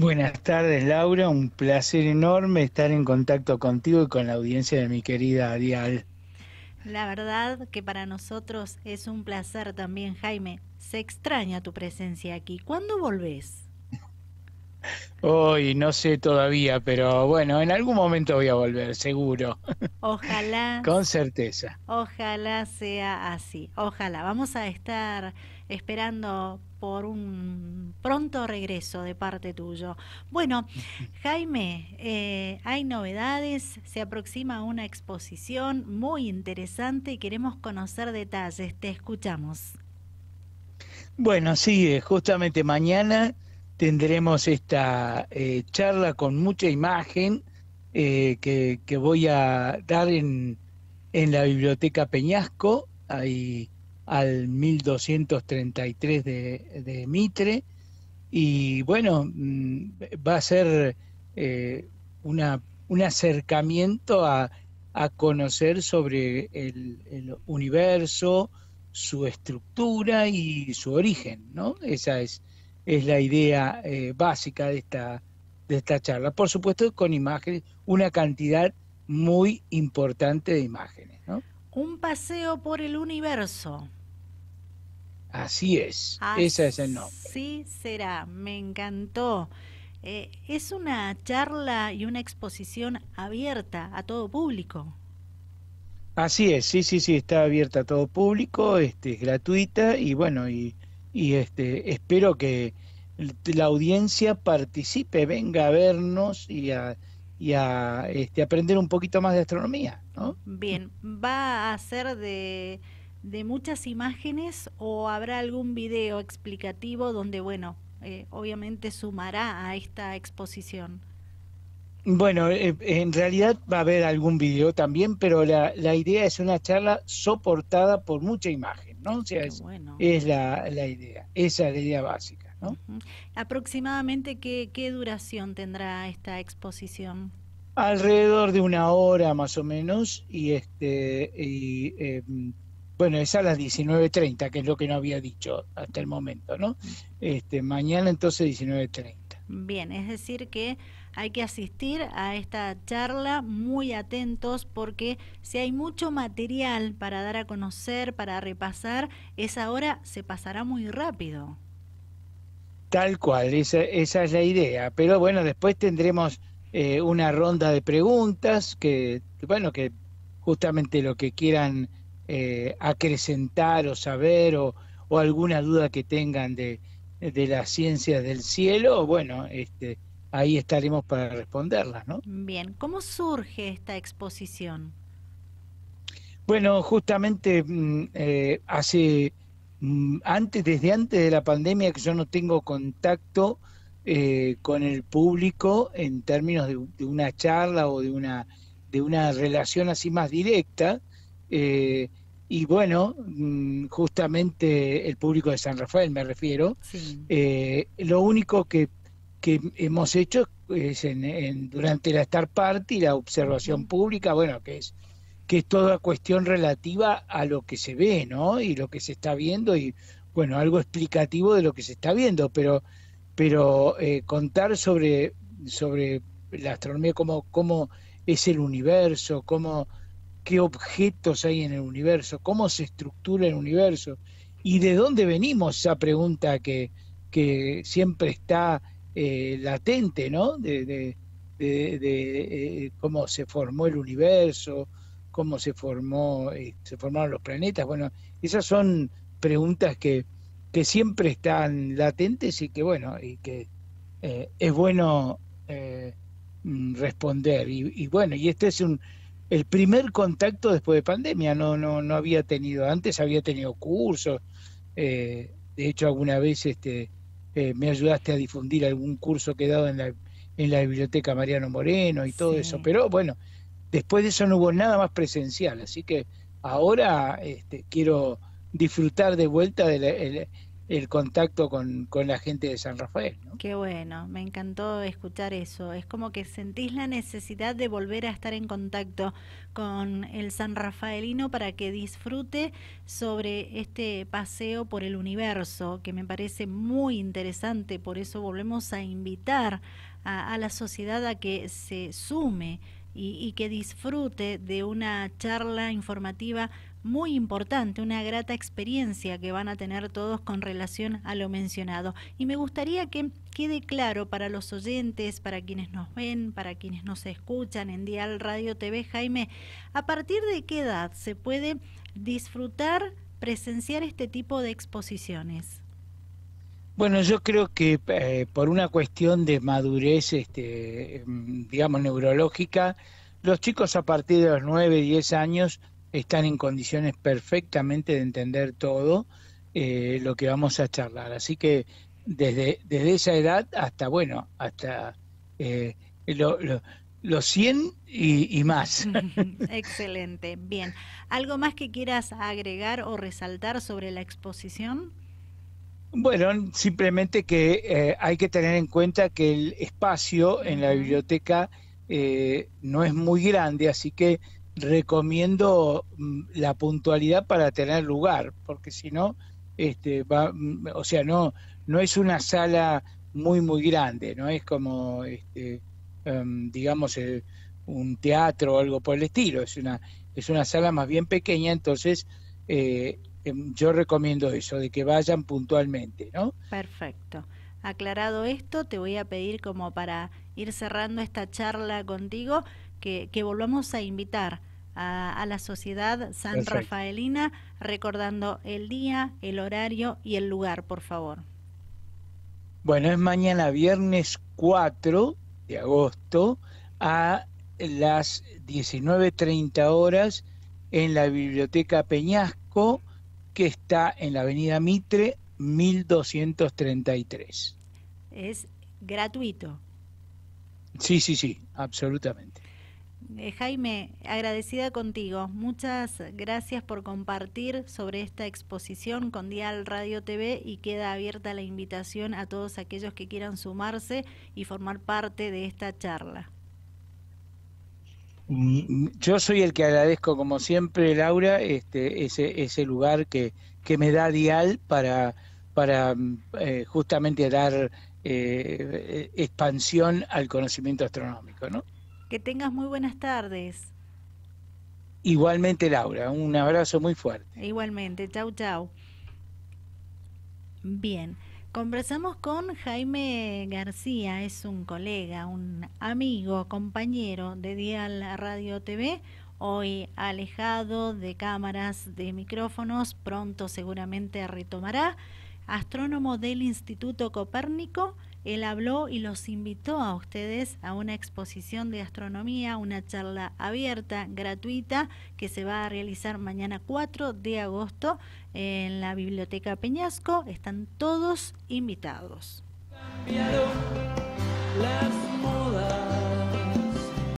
Buenas tardes Laura, un placer enorme estar en contacto contigo y con la audiencia de mi querida Adial. La verdad que para nosotros es un placer también Jaime, se extraña tu presencia aquí. ¿Cuándo volvés? Hoy no sé todavía, pero bueno, en algún momento voy a volver, seguro. Ojalá. Con certeza. Ojalá sea así. Ojalá. Vamos a estar esperando por un pronto regreso de parte tuyo. Bueno, Jaime, eh, hay novedades, se aproxima una exposición muy interesante y queremos conocer detalles. Te escuchamos. Bueno, sí, justamente mañana tendremos esta eh, charla con mucha imagen eh, que, voy a dar en, la Biblioteca Peñasco, ahí al 1233 de, Mitre. Y bueno, mm, va a ser eh, una, un acercamiento a, conocer sobre el, el, universo, su estructura y su origen, ¿no? Esa es es la idea eh, básica de esta, de esta charla. Por supuesto, con imágenes, una cantidad muy importante de imágenes. Un paseo por el universo. Así es, ese es el nombre. Sí, será, me encantó. Eh, es una charla y una exposición abierta a todo público. Así es, sí, sí, sí, está abierta a todo público, este, es gratuita y bueno, y y este, espero que la audiencia participe, venga a vernos y a, y a este, aprender un poquito más de astronomía. ¿no? Bien, ¿va a ser de, de muchas imágenes o habrá algún video explicativo donde, bueno, eh, obviamente sumará a esta exposición? Bueno, eh, en realidad va a haber algún video también, pero la, la idea es una charla soportada por mucha imagen es, es la, idea, esa es la idea básica, ¿no? ¿Aproximadamente qué, duración tendrá esta exposición? Alrededor de una hora más o menos, y este y, em, bueno, es a las 19.30, que es lo que no había dicho hasta el momento, ¿no? Este, mañana entonces 19.30. Bien, es decir que hay que asistir a esta charla muy atentos porque si hay mucho material para dar a conocer, para repasar, esa hora se pasará muy rápido. Tal cual, esa, esa es la idea. Pero bueno, después tendremos eh, una ronda de preguntas que, bueno, que justamente lo que quieran eh, acrecentar o saber o, alguna duda que tengan de, de las ciencias del cielo, bueno, este, ahí estaremos para responderlas, ¿no? Bien, ¿cómo surge esta exposición? Bueno, justamente mm, eh, hace mm, antes, desde antes de la pandemia, que yo no tengo contacto eh, con el público en términos de, una charla o de una de una relación así más directa. Eh, y bueno, mm, justamente el público de San Rafael me refiero. lo único que que hemos hecho durante la Star Party, la observación pública, bueno, que es que es toda cuestión relativa a lo que se ve, ¿no? Y lo que se está viendo y bueno, algo explicativo de lo que se está viendo, pero pero eh, contar sobre sobre la astronomía cómo cómo es el universo, cómo qué objetos hay en el universo, cómo se estructura el universo y de dónde venimos, esa pregunta que que siempre está eh, latente, ¿no? De, eh, cómo se formó el universo, cómo se formó, eh, se formaron los planetas. Bueno, esas son preguntas que, siempre están latentes y que bueno, y que es bueno mm, responder. Y, bueno, y este es un el primer contacto después de pandemia. No, no, no había tenido antes, había tenido cursos. de hecho, alguna vez este eh, me ayudaste a difundir algún curso que he dado en la, en la biblioteca Mariano Moreno y todo eso. Pero bueno, después de eso no hubo nada más presencial, así que ahora este, quiero disfrutar de vuelta de el contacto con, la gente de San Rafael. Qué bueno, me encantó escuchar eso. Es como que sentís la necesidad de volver a estar en contacto con el San Rafaelino para que disfrute sobre este paseo por el universo, que me parece muy interesante. Por eso volvemos a invitar a, la sociedad a que se sume y que disfrute de una charla informativa muy importante, una grata experiencia que van a tener todos con relación a lo mencionado. Y me gustaría que quede claro para los oyentes, para quienes nos ven, para quienes nos escuchan en Dial Radio TV, Jaime, a partir de qué edad se puede disfrutar, presenciar este tipo de exposiciones. Bueno, yo creo que eh, por una cuestión de madurez, este, mm, digamos, neurológica, los chicos a partir de los 9, 10 años están en condiciones perfectamente de entender todo eh, lo que vamos a charlar. Así que desde, desde esa edad hasta, bueno, hasta eh, los 100 y, más. Excelente, bien. ¿Algo más que quieras agregar o resaltar sobre la exposición? Bueno, simplemente que eh, hay que tener en cuenta que el espacio en la biblioteca no es muy grande, así que recomiendo mm, la puntualidad para tener lugar, porque si no, este, va, mm, o sea, no, no es una sala muy, muy grande, no es como, este, em, digamos, eh, un teatro o algo por el estilo, es una, es una sala más bien pequeña, entonces eh, em, yo recomiendo eso, de que vayan puntualmente, ¿no? Perfecto. Aclarado esto, te voy a pedir como para ir cerrando esta charla contigo, que volvamos a invitar a, la sociedad san rafaelina, recordando el día, el horario y el lugar, por favor. Bueno, es mañana viernes 4 de agosto a las 19.30 horas en la Biblioteca Peñasco, que está en la Avenida Mitre 1233. Es gratuito. Sí, sí, sí, absolutamente. Eh, Jaime, agradecida contigo. Muchas gracias por compartir sobre esta exposición con Dial Radio TV y queda abierta la invitación a todos aquellos que quieran sumarse y formar parte de esta charla. Mm, yo soy el que agradezco, como siempre, Laura, este, ese, lugar que, me da Dial para, para mm, eh, justamente dar eh, expansión al conocimiento astronómico, ¿no? Que tengas muy buenas tardes. Igualmente, Laura, un abrazo muy fuerte. Igualmente, chau, chau. Bien, conversamos con Jaime García, es un colega, un amigo, compañero de Dial Radio TV, hoy alejado de cámaras, de micrófonos, pronto seguramente retomará, astrónomo del Instituto Copérnico él habló y los invitó a ustedes a una exposición de astronomía, una charla abierta, gratuita, que se va a realizar mañana 4 de agosto en la Biblioteca Peñasco. Están todos invitados.